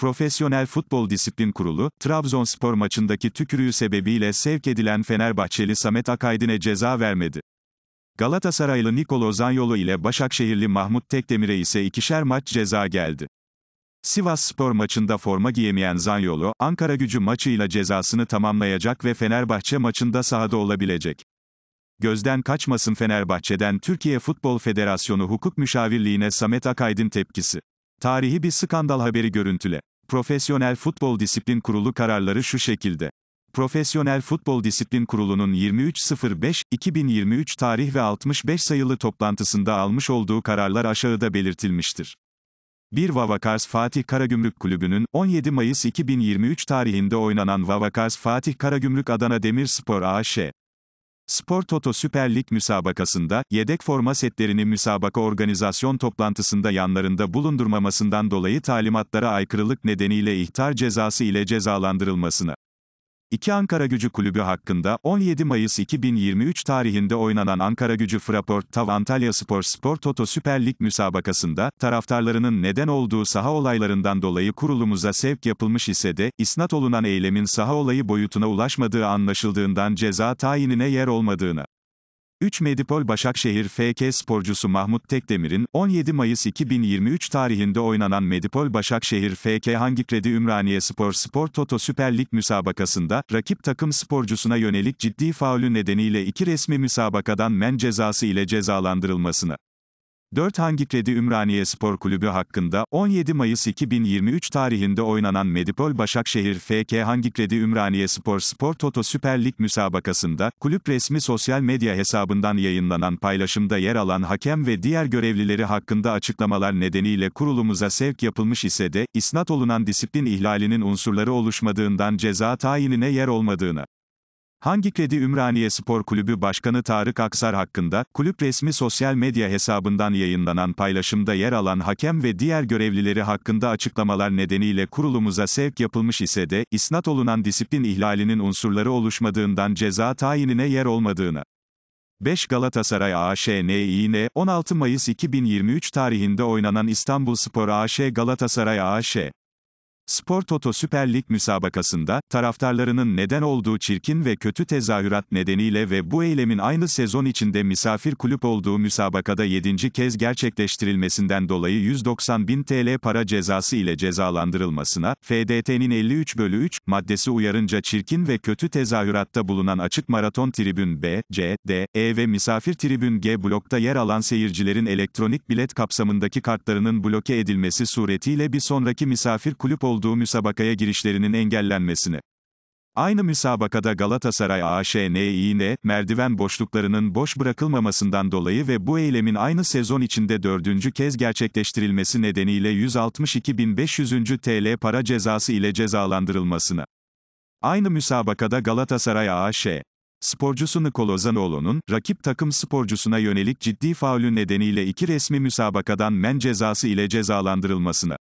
Profesyonel Futbol Disiplin Kurulu, Trabzonspor maçındaki tükürüğü sebebiyle sevk edilen Fenerbahçeli Samet Akaydin'e ceza vermedi. Galatasaraylı Nikolo Zanyolu ile Başakşehirli Mahmut Tekdemir'e ise ikişer maç ceza geldi. Sivas Spor maçında forma giyemeyen Zanyolu, Ankara gücü maçıyla cezasını tamamlayacak ve Fenerbahçe maçında sahada olabilecek. Gözden kaçmasın Fenerbahçe'den Türkiye Futbol Federasyonu Hukuk Müşavirliğine Samet Akaydın tepkisi. Tarihi bir skandal haberi görüntüle. Profesyonel Futbol Disiplin Kurulu kararları şu şekilde. Profesyonel Futbol Disiplin Kurulu'nun 23.05.2023 tarih ve 65 sayılı toplantısında almış olduğu kararlar aşağıda belirtilmiştir. 1. Vavakars Fatih Karagümrük Kulübü'nün 17 Mayıs 2023 tarihinde oynanan Vavakars Fatih Karagümrük Adana Demirspor AŞ Spor Toto Süper Lig müsabakasında, yedek forma setlerini müsabaka organizasyon toplantısında yanlarında bulundurmamasından dolayı talimatlara aykırılık nedeniyle ihtar cezası ile cezalandırılmasına 2 Ankara Gücü Kulübü hakkında 17 Mayıs 2023 tarihinde oynanan Ankara Gücü Fraport Tav Antalya Spor Spor Toto Süper Lig müsabakasında, taraftarlarının neden olduğu saha olaylarından dolayı kurulumuza sevk yapılmış ise de, isnat olunan eylemin saha olayı boyutuna ulaşmadığı anlaşıldığından ceza tayinine yer olmadığına 3 Medipol Başakşehir FK sporcusu Mahmut Tekdemir'in, 17 Mayıs 2023 tarihinde oynanan Medipol Başakşehir FK Hangi Kredi Ümraniye Spor Spor Toto Süper Lig müsabakasında, rakip takım sporcusuna yönelik ciddi faulü nedeniyle iki resmi müsabakadan men cezası ile cezalandırılmasına, 4 Hangi Kredi Ümraniye Spor Kulübü hakkında 17 Mayıs 2023 tarihinde oynanan Medipol Başakşehir FK Hangi Kredi Ümraniye Spor Spor Toto Süper Lig müsabakasında kulüp resmi sosyal medya hesabından yayınlanan paylaşımda yer alan hakem ve diğer görevlileri hakkında açıklamalar nedeniyle kurulumuza sevk yapılmış ise de isnat olunan disiplin ihlalinin unsurları oluşmadığından ceza tayinine yer olmadığına Hangi Kedi Ümraniye Spor Kulübü Başkanı Tarık Aksar hakkında, kulüp resmi sosyal medya hesabından yayınlanan paylaşımda yer alan hakem ve diğer görevlileri hakkında açıklamalar nedeniyle kurulumuza sevk yapılmış ise de, isnat olunan disiplin ihlalinin unsurları oluşmadığından ceza tayinine yer olmadığına. 5 Galatasaray AŞ AŞNİN, 16 Mayıs 2023 tarihinde oynanan İstanbul Spor AŞ Galatasaray AŞ, Spor Toto Süper Lig müsabakasında, taraftarlarının neden olduğu çirkin ve kötü tezahürat nedeniyle ve bu eylemin aynı sezon içinde misafir kulüp olduğu müsabakada 7. kez gerçekleştirilmesinden dolayı 190 bin TL para cezası ile cezalandırılmasına, FDT'nin 53 bölü 3 maddesi uyarınca çirkin ve kötü tezahüratta bulunan açık maraton tribün B, C, D, E ve misafir tribün G blokta yer alan seyircilerin elektronik bilet kapsamındaki kartlarının bloke edilmesi suretiyle bir sonraki misafir kulüp olduğu olduğu müsabakaya girişlerinin engellenmesini, Aynı müsabakada Galatasaray AŞNİN, merdiven boşluklarının boş bırakılmamasından dolayı ve bu eylemin aynı sezon içinde dördüncü kez gerçekleştirilmesi nedeniyle 162.500. TL para cezası ile cezalandırılmasını, Aynı müsabakada Galatasaray AŞ, sporcusu Nikolo Zanoğlu'nun, rakip takım sporcusuna yönelik ciddi faulü nedeniyle iki resmi müsabakadan men cezası ile cezalandırılmasını.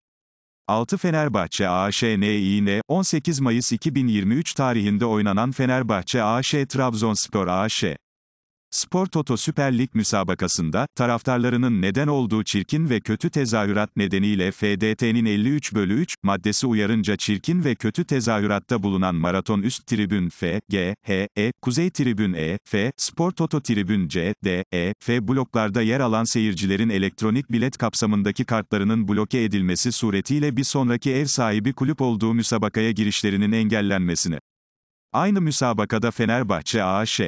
6 Fenerbahçe AŞNİN 18 Mayıs 2023 tarihinde oynanan Fenerbahçe AŞ Trabzonspor AŞ Spor Toto Süper Lig müsabakasında, taraftarlarının neden olduğu çirkin ve kötü tezahürat nedeniyle FDT'nin 53 bölü 3 maddesi uyarınca çirkin ve kötü tezahüratta bulunan Maraton Üst Tribün F, G, H, E, Kuzey Tribün E, F, Spor Toto Tribün C, D, E, F bloklarda yer alan seyircilerin elektronik bilet kapsamındaki kartlarının bloke edilmesi suretiyle bir sonraki ev sahibi kulüp olduğu müsabakaya girişlerinin engellenmesini. Aynı müsabakada Fenerbahçe AŞ,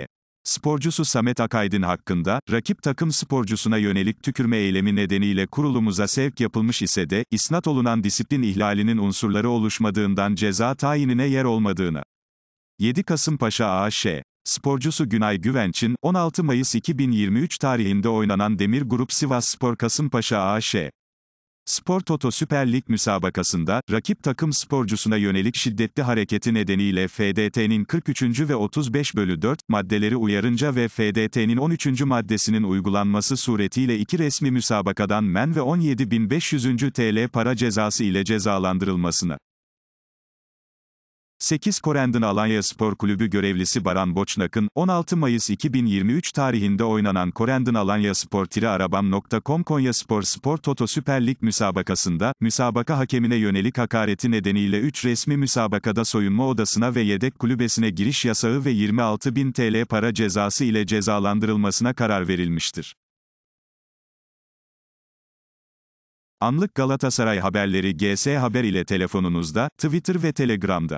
Sporcusu Samet Akaydın hakkında, rakip takım sporcusuna yönelik tükürme eylemi nedeniyle kurulumuza sevk yapılmış ise de, isnat olunan disiplin ihlalinin unsurları oluşmadığından ceza tayinine yer olmadığını. 7 Kasım Paşa AŞ Sporcusu Günay Güvenç'in, 16 Mayıs 2023 tarihinde oynanan Demir Grup Sivas Spor Kasımpaşa AŞ, Spor Toto Süper Lig müsabakasında, rakip takım sporcusuna yönelik şiddetli hareketi nedeniyle FDT'nin 43. ve 35 bölü 4 maddeleri uyarınca ve FDT'nin 13. maddesinin uygulanması suretiyle iki resmi müsabakadan men ve 17.500 TL para cezası ile cezalandırılmasını. 8 Korendin Alanya Spor Kulübü görevlisi Baran Boçnak'ın, 16 Mayıs 2023 tarihinde oynanan Korendin Alanya Spor Arabam.com Konya Spor Spor Toto Süper Lig müsabakasında, müsabaka hakemine yönelik hakareti nedeniyle 3 resmi müsabakada soyunma odasına ve yedek kulübesine giriş yasağı ve 26 bin TL para cezası ile cezalandırılmasına karar verilmiştir. Anlık Galatasaray haberleri GS Haber ile telefonunuzda, Twitter ve Telegram'da